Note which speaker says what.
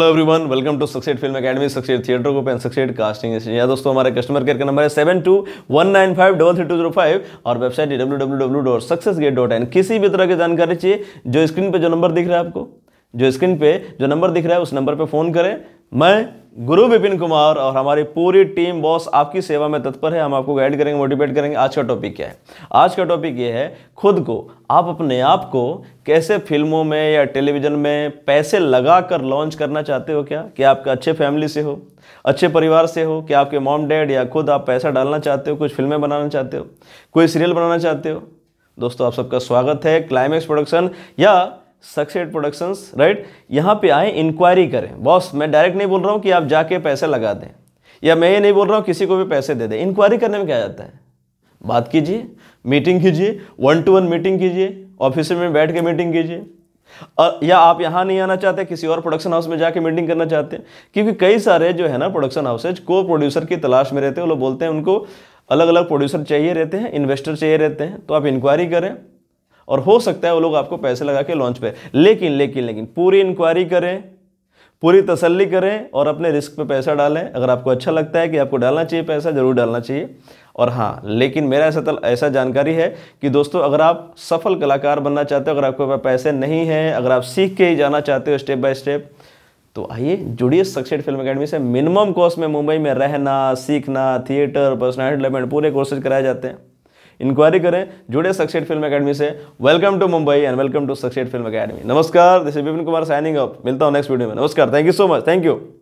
Speaker 1: hello everyone welcome to Succeed film academy Succeed theatre को and Succeed casting या दोस्तों हमारे कस्टमर केयर का नंबर है seven two one nine five double three two zero five और website W W W dot success gate dot N किसी भी तरह की जानकारी चाहिए जो स्क्रीन पर जो नंबर दिख रहा है आपको जो स्क्रीन पर जो नंबर दिख रहा है उस नंबर पर फ़ोन करें मैं गुरु विपिन कुमार और हमारी पूरी टीम बॉस आपकी सेवा में तत्पर है हम आपको गाइड करेंगे मोटिवेट करेंगे आज का टॉपिक क्या है आज का टॉपिक ये है खुद को आप अपने आप को कैसे फिल्मों में या टेलीविज़न में पैसे लगा कर लॉन्च करना चाहते हो क्या क्या आपके अच्छे फैमिली से हो अच्छे परिवार से हो क्या आपके मॉम डैड या खुद आप पैसा डालना चाहते हो कुछ फिल्में बनाना चाहते हो कोई सीरियल बनाना चाहते हो दोस्तों आप सबका स्वागत है क्लाइमैक्स प्रोडक्शन या सक्सेट प्रोडक्शंस राइट यहाँ पे आए इंक्वायरी करें बॉस मैं डायरेक्ट नहीं बोल रहा हूँ कि आप जाके पैसे लगा दें या मैं ये नहीं बोल रहा हूँ किसी को भी पैसे दे दें इंक्वायरी करने में क्या जाता है बात कीजिए मीटिंग कीजिए वन टू वन मीटिंग कीजिए ऑफिस में बैठ के मीटिंग कीजिए और या आप यहाँ नहीं आना चाहते किसी और प्रोडक्शन हाउस में जाके मीटिंग करना चाहते हैं क्योंकि कई सारे जो है ना प्रोडक्शन हाउसेज को प्रोड्यूसर की तलाश में रहते हैं वो लोग बोलते हैं उनको अलग अलग प्रोड्यूसर चाहिए रहते हैं इन्वेस्टर चाहिए रहते हैं तो आप इंक्वायरी करें और हो सकता है वो लोग आपको पैसे लगा के लॉन्च पे लेकिन लेकिन लेकिन पूरी इंक्वायरी करें पूरी तसल्ली करें और अपने रिस्क पे पैसा डालें अगर आपको अच्छा लगता है कि आपको डालना चाहिए पैसा ज़रूर डालना चाहिए और हाँ लेकिन मेरा ऐसा तल, ऐसा जानकारी है कि दोस्तों अगर आप सफल कलाकार बनना चाहते हो अगर आपके पास पैसे नहीं हैं अगर आप सीख के ही जाना चाहते हो स्टेप बाय स्टेप तो आइए जुड़िए सक्सेड फिल्म अकेडमी से मिनिमम कॉस्ट में मुंबई में रहना सीखना थिएटर पर्सनैलिटी डेवलपमेंट पूरे कोर्सेज कराए जाते हैं इंक्वायरी करें जुड़े सक्सेट फिल्म अकेडमी से welcome to Mumbai and welcome to Succeed film academy नमस्कार this Vipin Kumar signing up मिलता हूँ नेक्स्ट वीडियो में नमस्कार thank you so much thank you